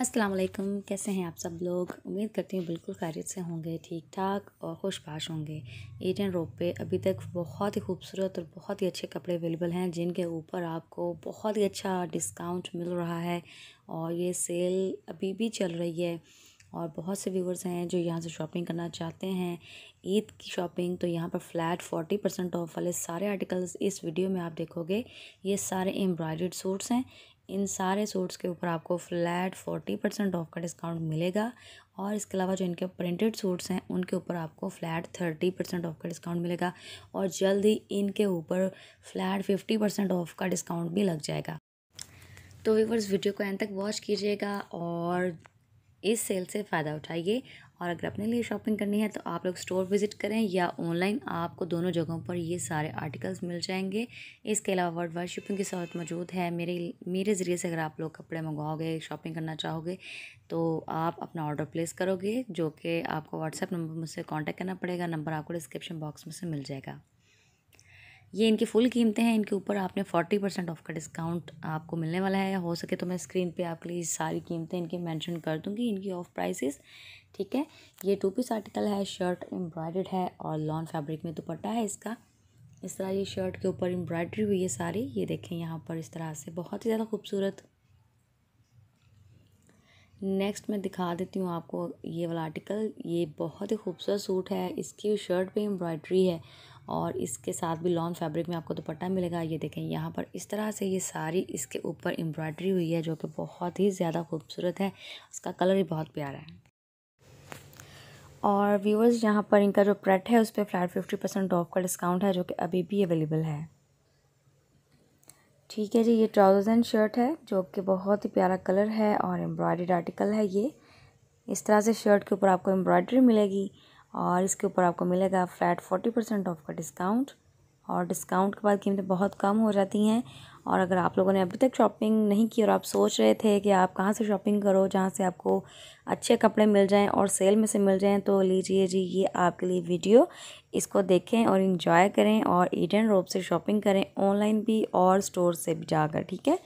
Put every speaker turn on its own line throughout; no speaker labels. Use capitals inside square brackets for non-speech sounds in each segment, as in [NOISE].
अस्सलाम वालेकुम कैसे हैं आप सब लोग उम्मीद करती हूँ बिल्कुल खैरियत से होंगे ठीक ठाक और खुशबाश होंगे एडियन रोप पे अभी तक बहुत ही खूबसूरत और बहुत ही अच्छे कपड़े अवेलेबल हैं जिनके ऊपर आपको बहुत ही अच्छा डिस्काउंट मिल रहा है और ये सेल अभी भी चल रही है और बहुत से व्यूवर्स हैं जो यहाँ से शॉपिंग करना चाहते हैं ईद की शॉपिंग तो यहाँ पर फ्लैट फोर्टी परसेंट ऑफ वाले सारे आर्टिकल्स इस वीडियो में आप देखोगे ये सारे एम्ब्रॉयड सूट्स हैं इन सारे सूट्स के ऊपर आपको फ्लैट फोर्टी परसेंट ऑफ का डिस्काउंट मिलेगा और इसके अलावा जो इनके प्रिंटेड सूट्स हैं उनके ऊपर आपको फ्लैट थर्टी परसेंट ऑफ का डिस्काउंट मिलेगा और जल्द ही इनके ऊपर फ्लैट फिफ्टी परसेंट ऑफ का डिस्काउंट भी लग जाएगा तो वीवर्स वीडियो को एंड तक वॉच कीजिएगा और इस सेल से फ़ायदा उठाइए और अगर अपने लिए शॉपिंग करनी है तो आप लोग स्टोर विज़िट करें या ऑनलाइन आपको दोनों जगहों पर ये सारे आर्टिकल्स मिल जाएंगे इसके अलावा वर्ल्ड वाइड शिपिंग की सहूलत मौजूद है मेरे मेरे ज़रिए से अगर आप लोग कपड़े मंगवाओगे शॉपिंग करना चाहोगे तो आप अपना ऑर्डर प्लेस करोगे जो कि आपको व्हाट्सएप नंबर मुझसे कॉन्टैक्ट करना पड़ेगा नंबर आपको डिस्क्रिप्शन बॉक्स में से मिल जाएगा ये इनकी फुल कीमतें हैं इनके ऊपर आपने फोर्टी परसेंट ऑफ का डिस्काउंट आपको मिलने वाला है हो सके तो मैं स्क्रीन पे आपके लिए सारी कीमतें इनकी मेंशन कर दूंगी इनकी ऑफ प्राइसेस ठीक है ये टू पीस आर्टिकल है शर्ट एम्ब्रॉयड है और लॉन फैब्रिक में दुपट्टा है इसका इस तरह ये शर्ट के ऊपर एम्ब्रॉयड्री हुई है सारी ये देखें यहाँ पर इस तरह से बहुत ही ज़्यादा खूबसूरत नेक्स्ट मैं दिखा देती हूँ आपको ये वाला आर्टिकल ये बहुत ही खूबसूरत सूट है इसकी शर्ट पर एम्ब्रॉयड्री है और इसके साथ भी लॉन्ग फैब्रिक में आपको दुपट्टा मिलेगा ये देखें यहाँ पर इस तरह से ये सारी इसके ऊपर एम्ब्रॉयडरी हुई है जो कि बहुत ही ज़्यादा खूबसूरत है उसका कलर भी बहुत प्यारा है और व्यूअर्स यहाँ पर इनका जो प्रेट है उस पर फ्लैट फिफ्टी परसेंट ऑफ का डिस्काउंट है जो कि अभी भी अवेलेबल है ठीक है जी ये ट्राउज़र्स एंड शर्ट है जो कि बहुत ही प्यारा कलर है और एम्ब्रॉयडरी आर्टिकल है ये इस तरह से शर्ट के ऊपर आपको एम्ब्रॉयडरी मिलेगी और इसके ऊपर आपको मिलेगा फ्लैट फोर्टी परसेंट ऑफ का डिस्काउंट और डिस्काउंट के बाद कीमतें बहुत कम हो जाती हैं और अगर आप लोगों ने अभी तक शॉपिंग नहीं की और आप सोच रहे थे कि आप कहाँ से शॉपिंग करो जहाँ से आपको अच्छे कपड़े मिल जाएं और सेल में से मिल जाएं तो लीजिए जी ये आपके लिए वीडियो इसको देखें और इन्जॉय करें और ईडन रोप से शॉपिंग करें ऑनलाइन भी और स्टोर से भी जाकर ठीक है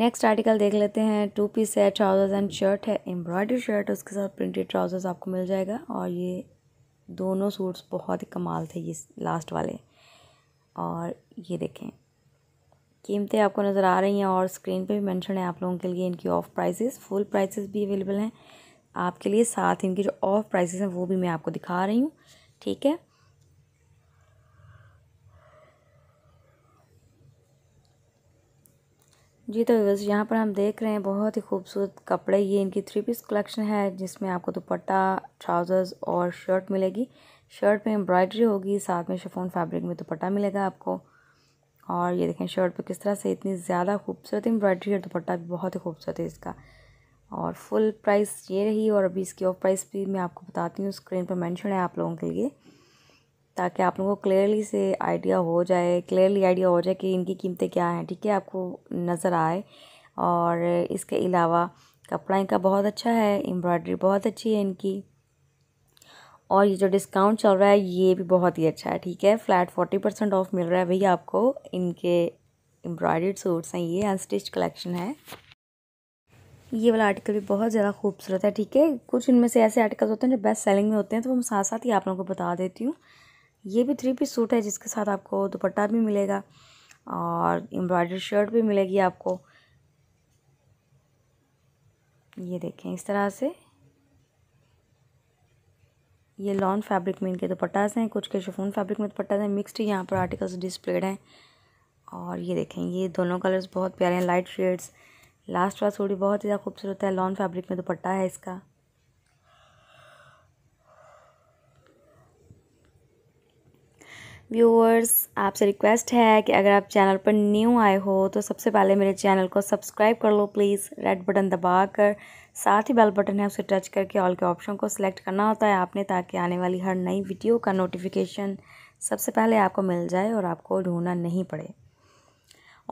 नेक्स्ट आर्टिकल देख लेते हैं टू पीस है ट्राउजर्स एंड शर्ट है एम्ब्रॉयडरी शर्ट उसके साथ प्रिंटेड ट्राउजर्स आपको मिल जाएगा और ये दोनों सूट्स बहुत ही कमाल थे ये लास्ट वाले और ये देखें कीमतें आपको नज़र आ रही हैं और स्क्रीन पे भी मेंशन है आप लोगों के लिए इनकी ऑफ प्राइसेस फुल प्राइसेस भी अवेलेबल हैं आपके लिए साथ इनकी जो ऑफ प्राइसेस हैं वो भी मैं आपको दिखा रही हूँ ठीक है जी तो बस यहाँ पर हम देख रहे हैं बहुत ही खूबसूरत कपड़े ये इनकी थ्री पीस कलेक्शन है जिसमें आपको दुपट्टा ट्राउज़र्स और शर्ट मिलेगी शर्ट में एम्ब्रॉयडरी होगी साथ में शफोन फैब्रिक में दुपट्टा मिलेगा आपको और ये देखें शर्ट पर किस तरह से इतनी ज़्यादा खूबसूरत एम्ब्रॉयडरी और दुपट्टा भी बहुत ही खूबसूरत है इसका और फुल प्राइस ये रही और अभी इसकी ऑफ प्राइस भी मैं आपको बताती हूँ स्क्रीन पर मैंशन है आप लोगों के लिए ताकि आप लोगों को क्लियरली से आइडिया हो जाए क्लियरली आइडिया हो जाए कि इनकी कीमतें क्या हैं ठीक है आपको नज़र आए और इसके अलावा कपड़ा इनका बहुत अच्छा है एम्ब्रॉयडरी बहुत अच्छी है इनकी और ये जो डिस्काउंट चल रहा है ये भी बहुत ही अच्छा है ठीक है फ्लैट फोर्टी परसेंट ऑफ मिल रहा है भैया आपको इनके एम्ब्रॉयड सूट्स हैं ये अनस्टिच कलेक्शन है ये वाला आर्टिकल भी बहुत ज़्यादा खूबसूरत है ठीक है कुछ इनमें से ऐसे आर्टिकल्स होते हैं जो बेस्ट सेलिंग में होते हैं तो हम साथ साथ ही आप लोगों को बता देती हूँ ये भी थ्री पीस सूट है जिसके साथ आपको दुपट्टा भी मिलेगा और एम्ब्रॉयडरी शर्ट भी मिलेगी आपको ये देखें इस तरह से ये लॉन फैब्रिक में इनके दुपट्टाज हैं कुछ के शफून फैब्रिक में दुपट्टाज हैं मिक्सड यहाँ पर आर्टिकल्स डिस्प्लेड हैं और ये देखें ये दोनों कलर्स बहुत प्यारे हैं लाइट शेड्स लास्ट वाला सूट बहुत ही ज़्यादा खूबसूरत है लॉन फैब्रिक में दुपट्टा है इसका व्यूअर्स आपसे रिक्वेस्ट है कि अगर आप चैनल पर न्यू आए हो तो सबसे पहले मेरे चैनल को सब्सक्राइब कर लो प्लीज़ रेड बटन दबा कर साथ ही बेल बटन है उसे टच करके ऑल के ऑप्शन को सिलेक्ट करना होता है आपने ताकि आने वाली हर नई वीडियो का नोटिफिकेशन सबसे पहले आपको मिल जाए और आपको ढूंढना नहीं पड़े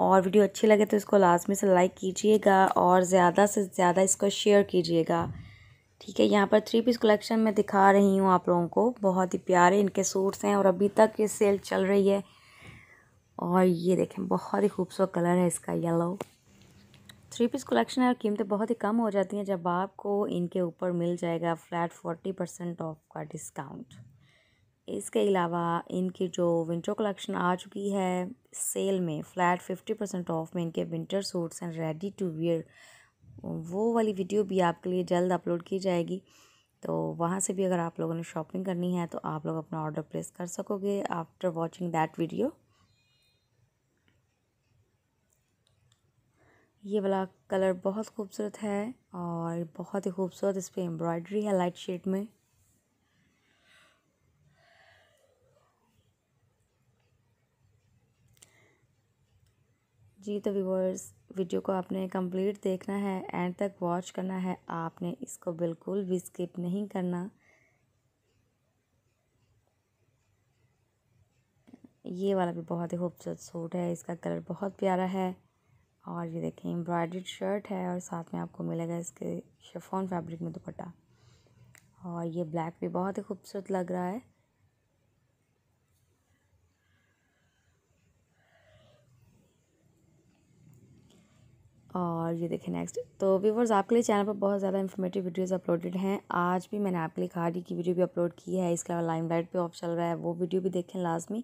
और वीडियो अच्छी लगे तो इसको लाजमी से लाइक कीजिएगा और ज़्यादा से ज़्यादा इसको शेयर कीजिएगा ठीक है यहाँ पर थ्री पीस कलेक्शन में दिखा रही हूँ आप लोगों को बहुत ही प्यारे इनके सूट्स हैं और अभी तक ये सेल चल रही है और ये देखें बहुत ही खूबसूरत कलर है इसका येलो थ्री पीस कलेक्शन है कीमतें बहुत ही कम हो जाती हैं जब आपको इनके ऊपर मिल जाएगा फ्लैट फोर्टी परसेंट ऑफ का डिस्काउंट इसके अलावा इनकी जो विंटर कलेक्शन आ चुकी है सेल में फ्लैट फिफ्टी परसेंट ऑफ में इनके विंटर सूट्स हैं रेडी टू वेयर वो वाली वीडियो भी आपके लिए जल्द अपलोड की जाएगी तो वहाँ से भी अगर आप लोगों ने शॉपिंग करनी है तो आप लोग अपना ऑर्डर प्लेस कर सकोगे आफ्टर वॉचिंग दैट वीडियो ये वाला कलर बहुत खूबसूरत है और बहुत ही खूबसूरत इस पर एम्ब्रॉयडरी है लाइट शेड में जी तो व्यूवर्स वीडियो को आपने कंप्लीट देखना है एंड तक वॉच करना है आपने इसको बिल्कुल भी स्किप नहीं करना ये वाला भी बहुत ही खूबसूरत सूट है इसका कलर बहुत प्यारा है और ये देखें एम्ब्रॉयड शर्ट है और साथ में आपको मिलेगा इसके शेफोन फैब्रिक में दुपट्टा और ये ब्लैक भी बहुत ही खूबसूरत लग रहा है और ये देखें नेक्स्ट तो व्यूवर्स आपके लिए चैनल पर बहुत ज़्यादा इन्फॉर्मेटिव वीडियोस अपलोडेड हैं आज भी मैंने आपके लिए खाड़ी की वीडियो भी अपलोड की है इसके अलावा लाइम लाइट पर ऑफ चल रहा है वो वीडियो भी देखें लाजमी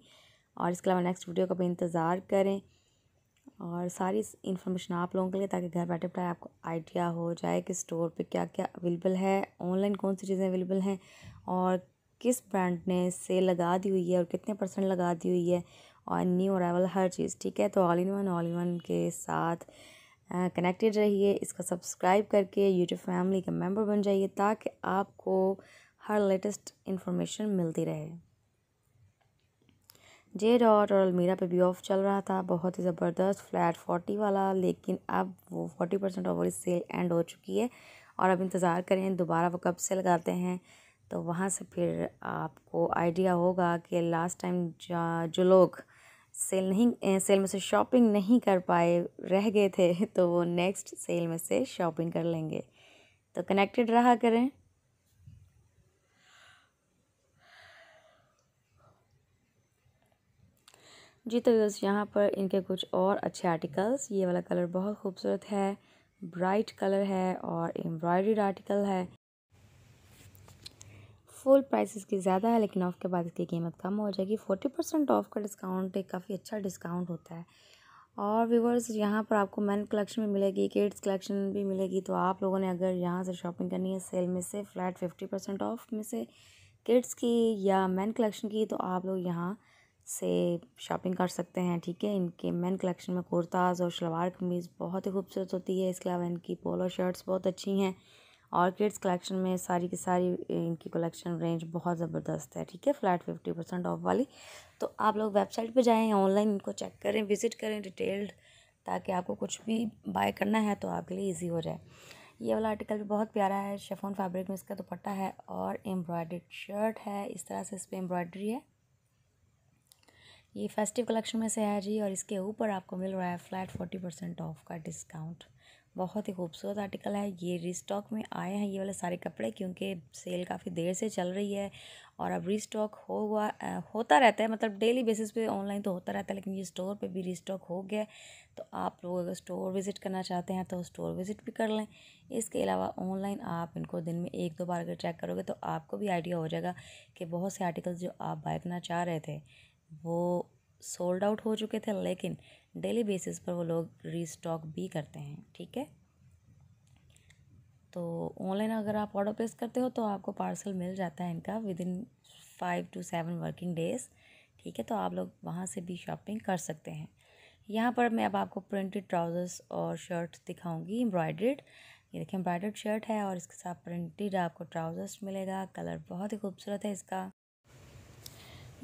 और इसके अलावा नेक्स्ट वीडियो का भी इंतज़ार करें और सारी इन्फॉर्मेशन आप लोगों के लिए ताकि घर बैठे बैठे आपको आइडिया हो जाए कि स्टोर पर क्या क्या अवेलेबल है ऑनलाइन कौन सी चीज़ें अवेलेबल हैं और किस ब्रांड ने सेल लगा दी हुई है और कितने परसेंट लगा दी हुई है और न्यू अरावल हर चीज़ ठीक है तो all in one all in one के साथ कनेक्टेड रहिए इसको सब्सक्राइब करके यूट्यूब फैमिली का मेंबर बन जाइए ताकि आपको हर लेटेस्ट इन्फॉर्मेशन मिलती रहे जे डॉट और अलमीरा पे भी ऑफ चल रहा था बहुत ही ज़बरदस्त फ्लैट फोर्टी वाला लेकिन अब वो forty percent off sale end हो चुकी है और अब इंतज़ार करें दोबारा वो कब से लगाते हैं तो वहाँ से फिर आपको आइडिया होगा कि लास्ट टाइम जो लोग सेल नहीं सेल में से शॉपिंग नहीं कर पाए रह गए थे [LAUGHS] तो वो नेक्स्ट सेल में से शॉपिंग कर लेंगे तो कनेक्टेड रहा करें जी तो व्यूज़ यहाँ पर इनके कुछ और अच्छे आर्टिकल्स ये वाला कलर बहुत खूबसूरत है ब्राइट कलर है और एम्ब्रॉयड आर्टिकल है फुल प्राइस इसकी ज़्यादा है लेकिन ऑफ़ के बाद इसकी कीमत कम हो जाएगी फोर्टी परसेंट ऑफ़ का डिस्काउंट एक काफ़ी अच्छा डिस्काउंट होता है और व्यूवर्स यहाँ पर आपको मैन कलेक्शन भी मिलेगी किड्स कलेक्शन भी मिलेगी तो आप लोगों ने अगर यहाँ से शॉपिंग करनी है सेल में से फ्लैट फिफ्टी परसेंट ऑफ में से किड्स की या मैन कलेक्शन की तो आप लोग यहाँ से शॉपिंग कर सकते हैं ठीक है इनके मैन कलेक्शन में कुर्ताज़ और शलवार कमीज़ बहुत ही खूबसूरत होती है इसके अलावा इनकी पोलो शर्ट्स बहुत अच्छी हैं और किड्स कलेक्शन में सारी की सारी इनकी कलेक्शन रेंज बहुत ज़बरदस्त है ठीक है फ्लैट फिफ्टी परसेंट ऑफ वाली तो आप लोग वेबसाइट पे जाएँ ऑनलाइन इनको चेक करें विज़िट करें डिटेल्ड ताकि आपको कुछ भी बाय करना है तो आपके लिए ईजी हो जाए ये वाला आर्टिकल भी बहुत प्यारा है शेफोन फैब्रिक में इसका दुपट्टा है और एम्ब्रॉयड्रेड शर्ट है इस तरह से इस पर एम्ब्रॉयड्री है ये फेस्टिव कलेक्शन में से है जी और इसके ऊपर आपको मिल रहा है फ्लैट फोर्टी परसेंट ऑफ का डिस्काउंट बहुत ही खूबसूरत आर्टिकल है ये रिस्टॉक में आए हैं ये वाले सारे कपड़े क्योंकि सेल काफ़ी देर से चल रही है और अब रिस्टॉक हो हुआ होता रहता है मतलब डेली बेसिस पे ऑनलाइन तो होता रहता है लेकिन ये स्टोर पे भी रिस्टॉक हो गया तो आप लोग अगर स्टोर विज़िट करना चाहते हैं तो स्टोर विज़िट भी कर लें इसके अलावा ऑनलाइन आप इनको दिन में एक दो बार अगर चेक करोगे तो आपको भी आइडिया हो जाएगा कि बहुत से आर्टिकल जो आप बाय करना चाह रहे थे वो सोल्ड आउट हो चुके थे लेकिन डेली बेसिस पर वो लोग रीस्टॉक भी करते हैं ठीक है तो ऑनलाइन अगर आप ऑर्डर प्लेस करते हो तो आपको पार्सल मिल जाता है इनका within five to seven working days ठीक है तो आप लोग वहाँ से भी शॉपिंग कर सकते हैं यहाँ पर मैं अब आपको प्रिंटेड ट्राउज़र्स और शर्ट दिखाऊंगी एम्ब्रॉयड्रेड ये देखिए एम्ब्रॉयड्रेड शर्ट है और इसके साथ प्रिंटेड आपको ट्राउज़र्स मिलेगा कलर बहुत ही खूबसूरत है इसका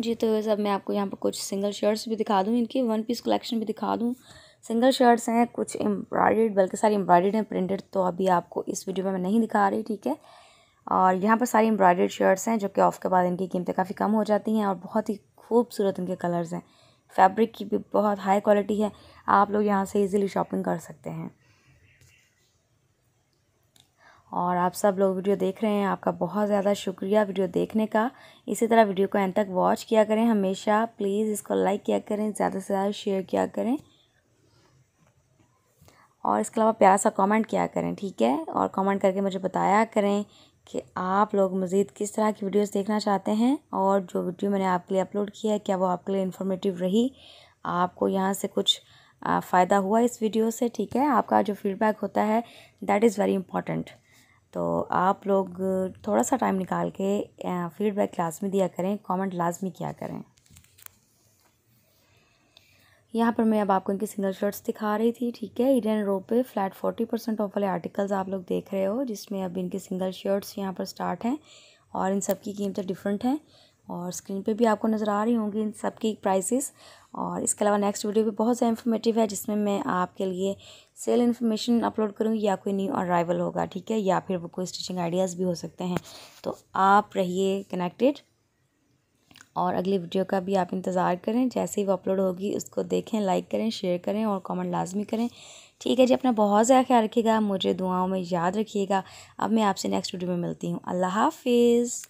जी तो सब मैं आपको यहाँ पर कुछ सिंगल शर्ट्स भी दिखा दूँ इनकी वन पीस कलेक्शन भी दिखा दूँ सिंगल शर्ट्स हैं कुछ एम्ब्रॉयड बल्कि सारी एम्ब्रॉयड हैं प्रिंटेड तो अभी आपको इस वीडियो में मैं नहीं दिखा रही ठीक है और यहाँ पर सारी एम्ब्रॉयड शर्ट्स हैं जो कि ऑफ के बाद इनकी कीमतें काफ़ी कम हो जाती हैं और बहुत ही खूबसूरत इनके कलर्स हैं फैब्रिक की भी बहुत हाई क्वालिटी है आप लोग यहाँ से इजीली शॉपिंग कर सकते हैं और आप सब लोग वीडियो देख रहे हैं आपका बहुत ज़्यादा शुक्रिया वीडियो देखने का इसी तरह वीडियो को एंड तक वॉच किया करें हमेशा प्लीज़ इसको लाइक किया करें ज़्यादा से ज़्यादा शेयर किया करें और इसके अलावा प्यारा सा कमेंट किया करें ठीक है और कमेंट करके मुझे बताया करें कि आप लोग मज़ीद किस तरह की वीडियोस देखना चाहते हैं और जो वीडियो मैंने आपके लिए अपलोड किया है क्या वो आपके लिए इन्फॉर्मेटिव रही आपको यहाँ से कुछ फ़ायदा हुआ इस वीडियो से ठीक है आपका जो फीडबैक होता है दैट इज़ वेरी इंपॉर्टेंट तो आप लोग थोड़ा सा टाइम निकाल के फ़ीडबैक लाजमी दिया करें कमेंट लाजमी किया करें यहाँ पर मैं अब आपको इनकी सिंगल शर्ट्स दिखा रही थी ठीक है इडन रो पे फ्लैट फोर्टी परसेंट ऑफ वाले आर्टिकल्स आप लोग देख रहे हो जिसमें अब इनकी सिंगल शर्ट्स यहाँ पर स्टार्ट हैं और इन सब की कीमतें डिफरेंट हैं और स्क्रीन पे भी आपको नज़र आ रही होंगी इन सब की प्राइसेस और इसके अलावा नेक्स्ट वीडियो भी बहुत सा इन्फॉर्मेटिव है जिसमें मैं आपके लिए सेल इन्फॉर्मेशन अपलोड करूँगी या कोई न्यू अराइवल होगा ठीक है या फिर वो कोई स्टिचिंग आइडियाज़ भी हो सकते हैं तो आप रहिए कनेक्टेड और अगली वीडियो का भी आप इंतज़ार करें जैसे ही वो अपलोड होगी उसको देखें लाइक करें शेयर करें और कमेंट लाजमी करें ठीक है जी अपना बहुत ज़्यादा ख्याल रखिएगा मुझे दुआओं में याद रखिएगा अब मैं आपसे नेक्स्ट वीडियो में मिलती हूँ अल्लाह हाफिज़